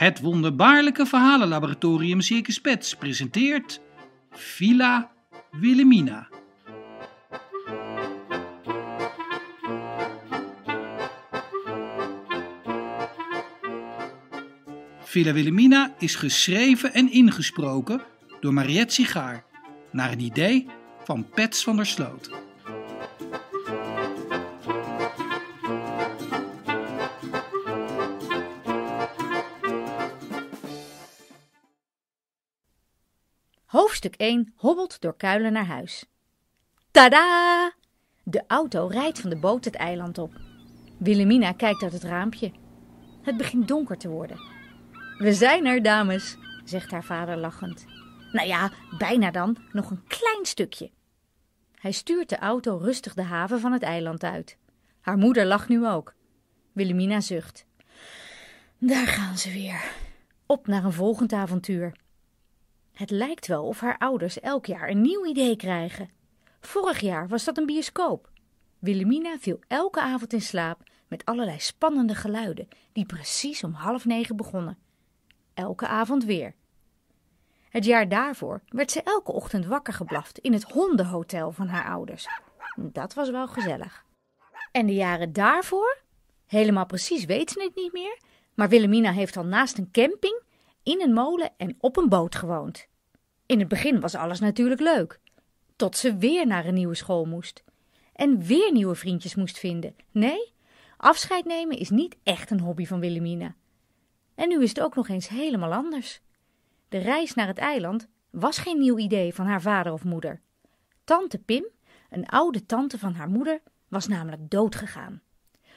Het wonderbaarlijke verhalenlaboratorium Circus Pets presenteert Villa Wilhelmina. Villa Wilhelmina is geschreven en ingesproken door Mariette Sigaar naar een idee van Pets van der Sloot. Hoofdstuk 1 hobbelt door kuilen naar huis. Tada! De auto rijdt van de boot het eiland op. Wilhelmina kijkt uit het raampje. Het begint donker te worden. We zijn er, dames, zegt haar vader lachend. Nou ja, bijna dan, nog een klein stukje. Hij stuurt de auto rustig de haven van het eiland uit. Haar moeder lacht nu ook. Willemina zucht. Daar gaan ze weer. Op naar een volgend avontuur. Het lijkt wel of haar ouders elk jaar een nieuw idee krijgen. Vorig jaar was dat een bioscoop. Willemina viel elke avond in slaap met allerlei spannende geluiden die precies om half negen begonnen. Elke avond weer. Het jaar daarvoor werd ze elke ochtend wakker geblaft in het hondenhotel van haar ouders. Dat was wel gezellig. En de jaren daarvoor? Helemaal precies weten ze het niet meer, maar Willemina heeft al naast een camping, in een molen en op een boot gewoond. In het begin was alles natuurlijk leuk, tot ze weer naar een nieuwe school moest. En weer nieuwe vriendjes moest vinden. Nee, afscheid nemen is niet echt een hobby van Willemina. En nu is het ook nog eens helemaal anders. De reis naar het eiland was geen nieuw idee van haar vader of moeder. Tante Pim, een oude tante van haar moeder, was namelijk doodgegaan.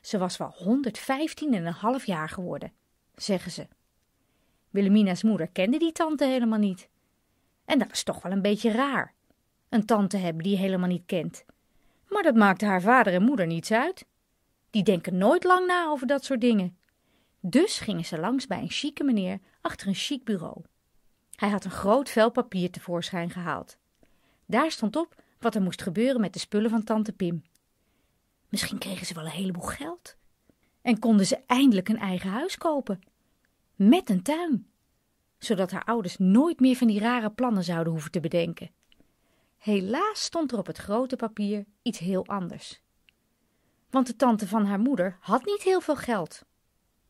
Ze was wel 115 en een half jaar geworden, zeggen ze. Willemina's moeder kende die tante helemaal niet. En dat is toch wel een beetje raar. Een tante hebben die je helemaal niet kent. Maar dat maakte haar vader en moeder niets uit. Die denken nooit lang na over dat soort dingen. Dus gingen ze langs bij een chique meneer achter een chic bureau. Hij had een groot vel papier tevoorschijn gehaald. Daar stond op wat er moest gebeuren met de spullen van tante Pim. Misschien kregen ze wel een heleboel geld. En konden ze eindelijk een eigen huis kopen. Met een tuin zodat haar ouders nooit meer van die rare plannen zouden hoeven te bedenken. Helaas stond er op het grote papier iets heel anders. Want de tante van haar moeder had niet heel veel geld,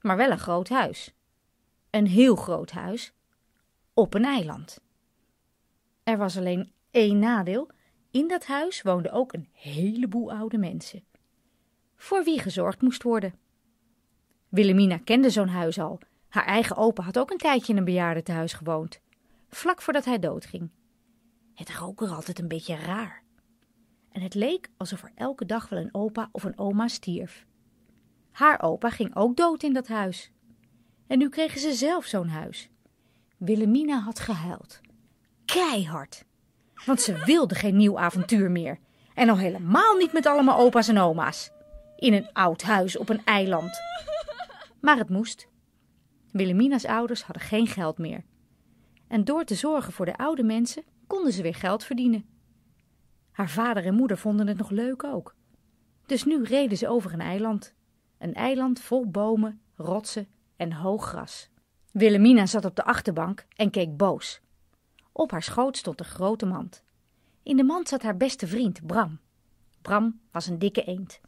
maar wel een groot huis. Een heel groot huis op een eiland. Er was alleen één nadeel: in dat huis woonden ook een heleboel oude mensen. Voor wie gezorgd moest worden. Willemina kende zo'n huis al haar eigen opa had ook een tijdje in een bejaardentehuis gewoond, vlak voordat hij doodging. Het rook er altijd een beetje raar. En het leek alsof er elke dag wel een opa of een oma stierf. Haar opa ging ook dood in dat huis. En nu kregen ze zelf zo'n huis. Willemina had gehuild. Keihard. Want ze wilde geen nieuw avontuur meer. En al helemaal niet met allemaal opa's en oma's. In een oud huis op een eiland. Maar het moest. Willemina's ouders hadden geen geld meer. En door te zorgen voor de oude mensen konden ze weer geld verdienen. Haar vader en moeder vonden het nog leuk ook. Dus nu reden ze over een eiland. Een eiland vol bomen, rotsen en hoog gras. Willemina zat op de achterbank en keek boos. Op haar schoot stond een grote mand. In de mand zat haar beste vriend Bram. Bram was een dikke eend.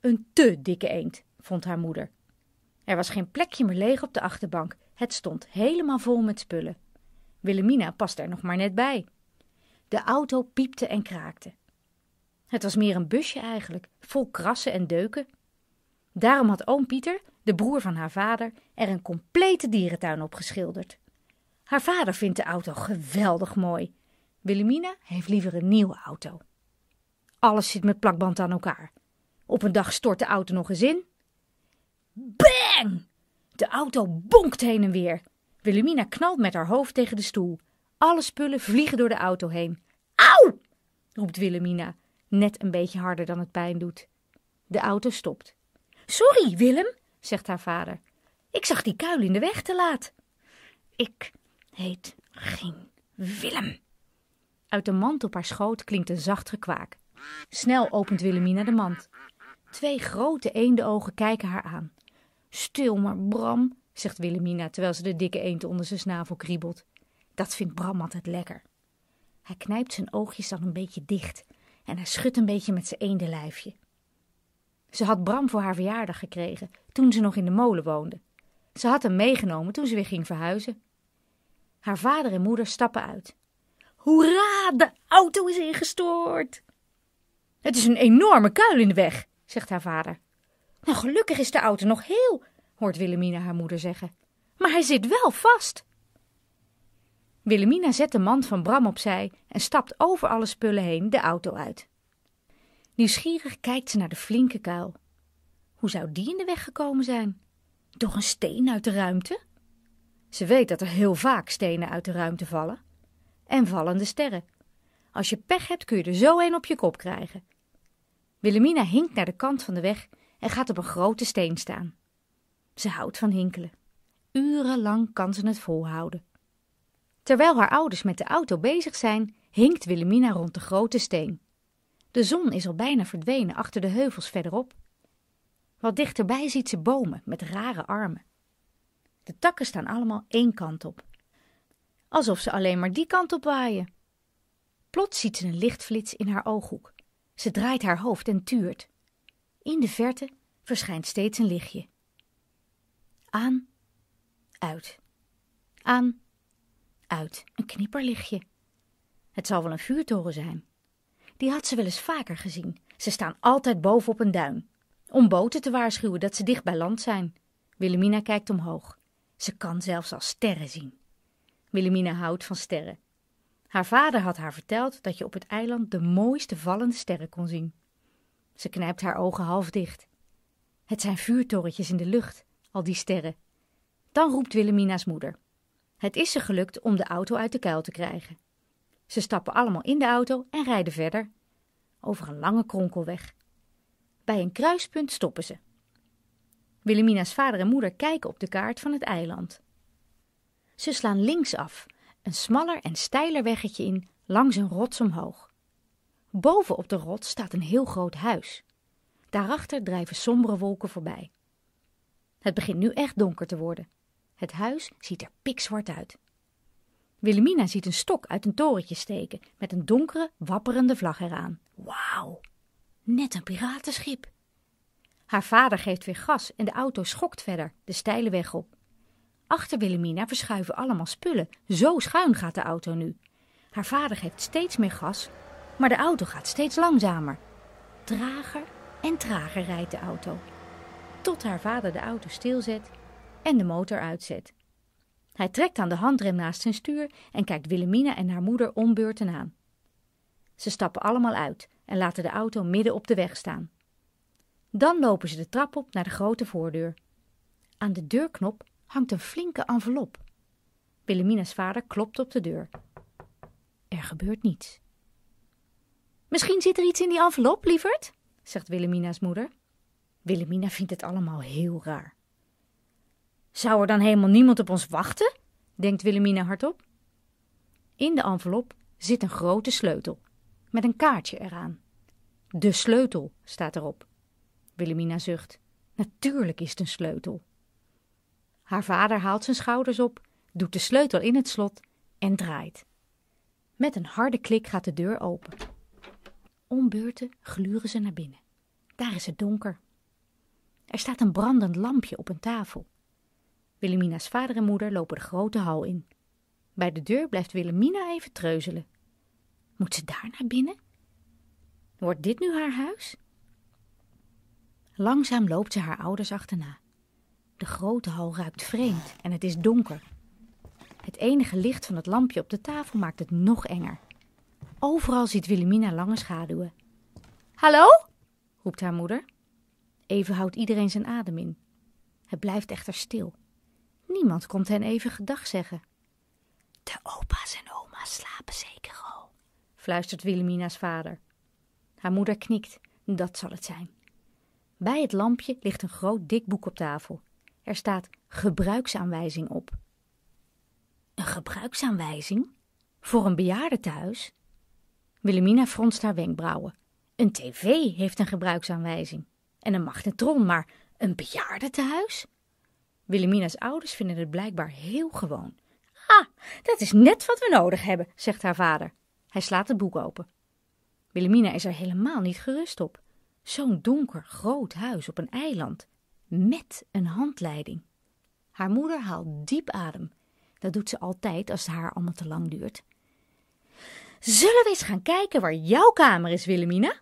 Een te dikke eend, vond haar moeder. Er was geen plekje meer leeg op de achterbank. Het stond helemaal vol met spullen. Willemina paste er nog maar net bij. De auto piepte en kraakte. Het was meer een busje eigenlijk, vol krassen en deuken. Daarom had oom Pieter, de broer van haar vader, er een complete dierentuin op geschilderd. Haar vader vindt de auto geweldig mooi. Willemina heeft liever een nieuwe auto. Alles zit met plakband aan elkaar. Op een dag stort de auto nog eens in. Bam! De auto bonkt heen en weer. Wilhelmina knalt met haar hoofd tegen de stoel. Alle spullen vliegen door de auto heen. Auw! roept Wilhelmina, net een beetje harder dan het pijn doet. De auto stopt. Sorry, Willem, zegt haar vader. Ik zag die kuil in de weg te laat. Ik heet geen Willem. Uit de mand op haar schoot klinkt een zacht gekwaak. Snel opent Willemina de mand. Twee grote eendenogen kijken haar aan. Stil maar, Bram, zegt Willemina terwijl ze de dikke eend onder zijn snavel kriebelt. Dat vindt Bram altijd lekker. Hij knijpt zijn oogjes dan een beetje dicht en hij schudt een beetje met zijn eendenlijfje. Ze had Bram voor haar verjaardag gekregen toen ze nog in de molen woonde. Ze had hem meegenomen toen ze weer ging verhuizen. Haar vader en moeder stappen uit. Hoera, de auto is ingestort! Het is een enorme kuil in de weg, zegt haar vader. Nou, gelukkig is de auto nog heel, hoort Willemina haar moeder zeggen. Maar hij zit wel vast. Willemina zet de mand van Bram opzij en stapt over alle spullen heen de auto uit. Nieuwsgierig kijkt ze naar de flinke kuil. Hoe zou die in de weg gekomen zijn? Door een steen uit de ruimte? Ze weet dat er heel vaak stenen uit de ruimte vallen. En vallende sterren. Als je pech hebt kun je er zo een op je kop krijgen. Willemina hinkt naar de kant van de weg en gaat op een grote steen staan. Ze houdt van hinkelen. Urenlang kan ze het volhouden. Terwijl haar ouders met de auto bezig zijn, hinkt Willemina rond de grote steen. De zon is al bijna verdwenen achter de heuvels verderop. Wat dichterbij ziet ze bomen met rare armen. De takken staan allemaal één kant op. Alsof ze alleen maar die kant op waaien. Plots ziet ze een lichtflits in haar ooghoek. Ze draait haar hoofd en tuurt. In de verte verschijnt steeds een lichtje. Aan, uit. Aan, uit. Een knipperlichtje. Het zal wel een vuurtoren zijn. Die had ze wel eens vaker gezien. Ze staan altijd boven op een duin. Om boten te waarschuwen dat ze dicht bij land zijn. Willemina kijkt omhoog. Ze kan zelfs al sterren zien. Willemina houdt van sterren. Haar vader had haar verteld dat je op het eiland de mooiste vallende sterren kon zien. Ze knijpt haar ogen half dicht. Het zijn vuurtorretjes in de lucht, al die sterren. Dan roept Willemina's moeder. Het is ze gelukt om de auto uit de kuil te krijgen. Ze stappen allemaal in de auto en rijden verder. Over een lange kronkelweg. Bij een kruispunt stoppen ze. Willemina's vader en moeder kijken op de kaart van het eiland. Ze slaan linksaf, een smaller en steiler weggetje in, langs een rots omhoog. Boven op de rots staat een heel groot huis. Daarachter drijven sombere wolken voorbij. Het begint nu echt donker te worden. Het huis ziet er pikzwart uit. Willemina ziet een stok uit een torentje steken met een donkere, wapperende vlag eraan. Wauw, net een piratenschip. Haar vader geeft weer gas en de auto schokt verder de steile weg op. Achter Willemina verschuiven allemaal spullen, zo schuin gaat de auto nu. Haar vader geeft steeds meer gas maar de auto gaat steeds langzamer. Trager en trager rijdt de auto. Tot haar vader de auto stilzet en de motor uitzet. Hij trekt aan de handrem naast zijn stuur en kijkt Willemina en haar moeder ombeurten aan. Ze stappen allemaal uit en laten de auto midden op de weg staan. Dan lopen ze de trap op naar de grote voordeur. Aan de deurknop hangt een flinke envelop. Willemina's vader klopt op de deur. Er gebeurt niets. Misschien zit er iets in die envelop, lievert? zegt Willemina's moeder. Willemina vindt het allemaal heel raar. Zou er dan helemaal niemand op ons wachten? denkt Willemina hardop. In de envelop zit een grote sleutel met een kaartje eraan. De sleutel staat erop. Willemina zucht. Natuurlijk is het een sleutel. Haar vader haalt zijn schouders op, doet de sleutel in het slot en draait. Met een harde klik gaat de deur open. Ombeurten gluren ze naar binnen. Daar is het donker. Er staat een brandend lampje op een tafel. Wilhelmina's vader en moeder lopen de grote hal in. Bij de deur blijft Wilhelmina even treuzelen. Moet ze daar naar binnen? Wordt dit nu haar huis? Langzaam loopt ze haar ouders achterna. De grote hal ruikt vreemd en het is donker. Het enige licht van het lampje op de tafel maakt het nog enger. Overal ziet Wilhelmina lange schaduwen. Hallo? roept haar moeder. Even houdt iedereen zijn adem in. Het blijft echter stil. Niemand komt hen even gedag zeggen. De opa's en oma's slapen zeker al, fluistert Wilhelmina's vader. Haar moeder knikt. Dat zal het zijn. Bij het lampje ligt een groot dik boek op tafel. Er staat gebruiksaanwijzing op. Een gebruiksaanwijzing? Voor een bejaarde thuis? Willemina fronst haar wenkbrauwen. Een tv heeft een gebruiksaanwijzing. En een magnetron, maar een bejaardentehuis? Willemina's ouders vinden het blijkbaar heel gewoon. Ah, dat is net wat we nodig hebben, zegt haar vader. Hij slaat het boek open. Willemina is er helemaal niet gerust op. Zo'n donker, groot huis op een eiland. Met een handleiding. Haar moeder haalt diep adem. Dat doet ze altijd als het haar allemaal te lang duurt. Zullen we eens gaan kijken waar jouw kamer is, Willemina?